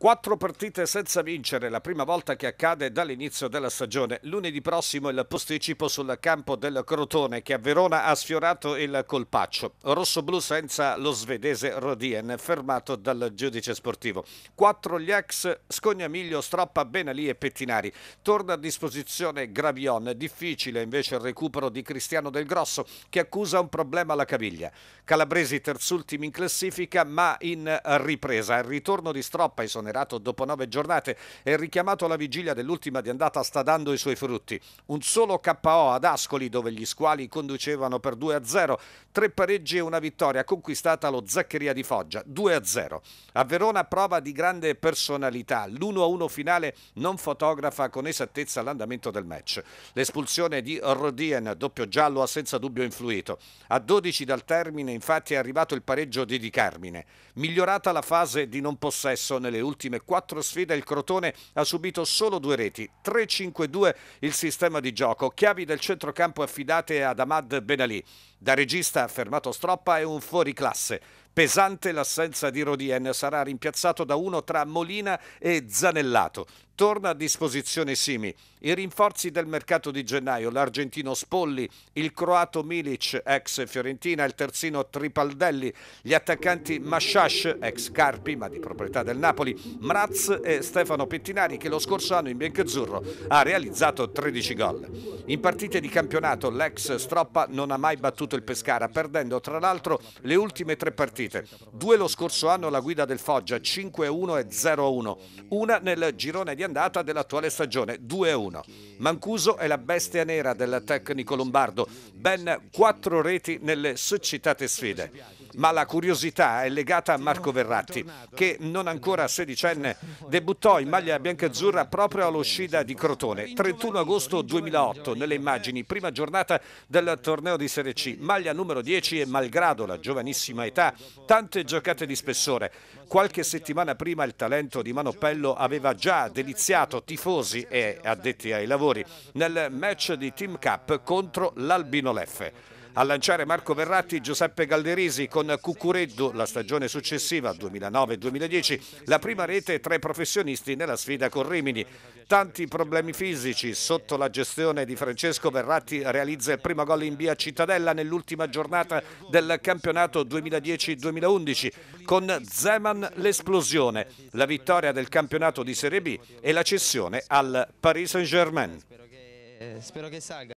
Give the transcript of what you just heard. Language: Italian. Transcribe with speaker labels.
Speaker 1: Quattro partite senza vincere, la prima volta che accade dall'inizio della stagione. Lunedì prossimo il posticipo sul campo del Crotone che a Verona ha sfiorato il colpaccio. Rossoblu senza lo svedese Rodien, fermato dal giudice sportivo. Quattro gli ex Scognamiglio, Stroppa, Benalì e Pettinari. Torna a disposizione Gravion, difficile invece il recupero di Cristiano Del Grosso che accusa un problema alla caviglia. Calabresi terzultimi in classifica ma in ripresa. Il ritorno di Stroppa i sono esonerato dopo nove giornate e richiamato alla vigilia dell'ultima di andata sta dando i suoi frutti. Un solo KO ad Ascoli dove gli squali conducevano per 2-0, tre pareggi e una vittoria conquistata lo Zaccheria di Foggia, 2-0. A Verona prova di grande personalità, l'1-1 finale non fotografa con esattezza l'andamento del match. L'espulsione di Rodien, doppio giallo, ha senza dubbio influito. A 12 dal termine infatti è arrivato il pareggio di Di Carmine. Migliorata la fase di non possesso nelle ultime ultime quattro sfide il Crotone ha subito solo due reti, 3-5-2 il sistema di gioco, chiavi del centrocampo affidate ad Ahmad Benalì. Da regista fermato Stroppa è un fuoriclasse, Pesante l'assenza di Rodien sarà rimpiazzato da uno tra Molina e Zanellato. Torna a disposizione Simi. I rinforzi del mercato di gennaio, l'argentino Spolli, il croato Milic, ex Fiorentina, il terzino Tripaldelli, gli attaccanti Masciash, ex Carpi, ma di proprietà del Napoli, Mraz e Stefano Pettinari, che lo scorso anno in biancazzurro ha realizzato 13 gol. In partite di campionato l'ex Stroppa non ha mai battuto il Pescara, perdendo tra l'altro le ultime tre partite partite, due lo scorso anno alla guida del Foggia 5-1 e 0-1, una nel girone di andata dell'attuale stagione 2-1. Mancuso è la bestia nera del tecnico lombardo, ben quattro reti nelle suscitate sfide. Ma la curiosità è legata a Marco Verratti, che non ancora sedicenne debuttò in maglia biancazzurra proprio all'uscita di Crotone, 31 agosto 2008, nelle immagini, prima giornata del torneo di Serie C, maglia numero 10 e malgrado la giovanissima età Tante giocate di spessore. Qualche settimana prima il talento di Manopello aveva già deliziato tifosi e addetti ai lavori nel match di Team Cup contro l'Albino Leffe. A lanciare Marco Verratti, Giuseppe Galderisi con Cuccureddu la stagione successiva 2009-2010, la prima rete tra i professionisti nella sfida con Rimini. Tanti problemi fisici sotto la gestione di Francesco Verratti realizza il primo gol in via Cittadella nell'ultima giornata del campionato 2010-2011 con Zeman l'esplosione, la vittoria del campionato di Serie B e la cessione al Paris Saint-Germain. Spero che salga.